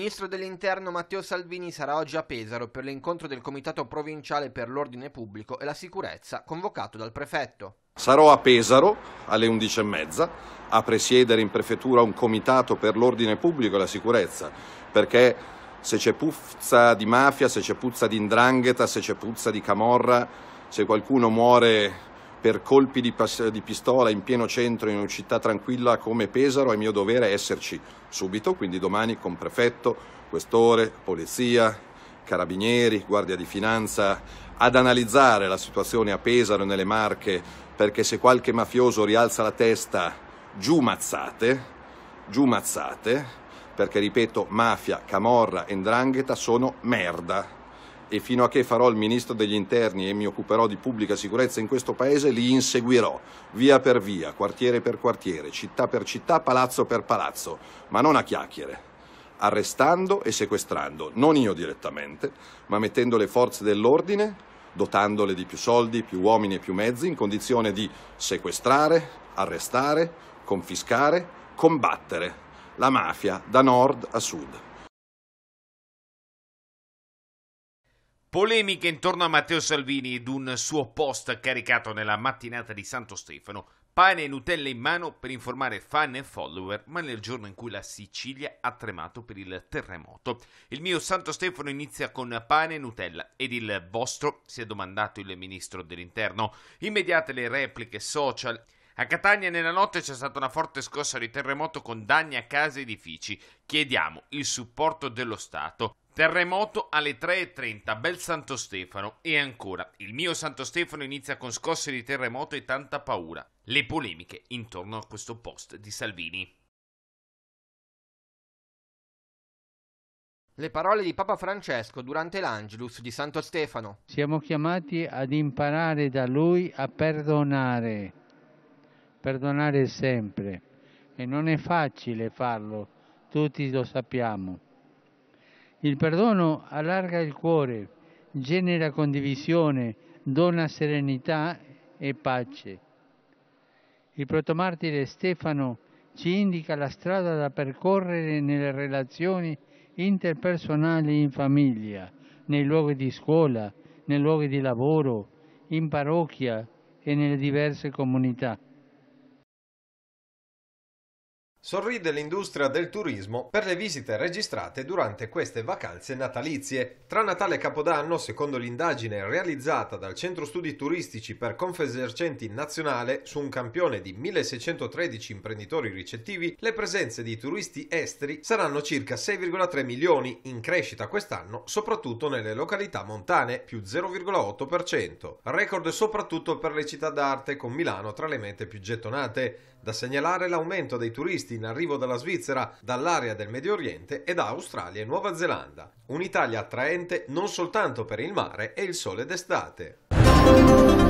ministro dell'Interno Matteo Salvini sarà oggi a Pesaro per l'incontro del Comitato Provinciale per l'Ordine Pubblico e la Sicurezza convocato dal prefetto. Sarò a Pesaro alle 11.30 a presiedere in prefettura un Comitato per l'Ordine Pubblico e la Sicurezza perché se c'è puzza di mafia, se c'è puzza di indrangheta, se c'è puzza di camorra, se qualcuno muore per colpi di, di, pistola in pieno centro in una città tranquilla come Pesaro è mio dovere esserci subito, quindi domani con prefetto, questore, polizia, carabinieri, guardia di finanza, ad analizzare la situazione a Pesaro e nelle Marche, perché se qualche mafioso rialza la testa, giù mazzate, giù mazzate, perché ripeto, mafia, camorra e ndrangheta sono merda e fino a che farò il ministro degli interni e mi occuperò di pubblica sicurezza in questo paese li inseguirò, via per via, quartiere per quartiere, città per città, palazzo per palazzo, ma non a chiacchiere arrestando e sequestrando, non io direttamente, ma mettendo le forze dell'ordine, dotandole di più soldi, più uomini e più mezzi, in condizione di sequestrare, arrestare, confiscare, combattere la mafia da nord a sud. Polemiche intorno a Matteo Salvini ed un suo post caricato nella mattinata di Santo Stefano. Pane e Nutella in mano per informare fan e follower, ma nel giorno in cui la Sicilia ha tremato per il terremoto. Il mio Santo Stefano inizia con pane e Nutella ed il vostro, si è domandato il ministro dell'interno. Immediate le repliche social. A Catania nella notte c'è stata una forte scossa di terremoto con danni a case ed edifici. Chiediamo il supporto dello Stato. Terremoto alle 3.30, bel Santo Stefano. E ancora, il mio Santo Stefano inizia con scosse di terremoto e tanta paura. Le polemiche intorno a questo post di Salvini. Le parole di Papa Francesco durante l'Angelus di Santo Stefano. Siamo chiamati ad imparare da lui a perdonare, perdonare sempre. E non è facile farlo, tutti lo sappiamo il perdono allarga il cuore, genera condivisione, dona serenità e pace. Il protomartire Stefano ci indica la strada da percorrere nelle relazioni interpersonali in famiglia, nei luoghi di scuola, nei luoghi di lavoro, in parrocchia e nelle diverse comunità. Sorride l'industria del turismo per le visite registrate durante queste vacanze natalizie. Tra Natale e Capodanno, secondo l'indagine realizzata dal Centro Studi Turistici per Confesercenti Nazionale su un campione di 1613 imprenditori ricettivi, le presenze di turisti esteri saranno circa 6,3 milioni, in crescita quest'anno soprattutto nelle località montane, più 0,8%. Record soprattutto per le città d'arte, con Milano tra le mete più gettonate. Da segnalare l'aumento dei turisti in arrivo dalla Svizzera, dall'area del Medio Oriente e da Australia e Nuova Zelanda. Un'Italia attraente non soltanto per il mare e il sole d'estate.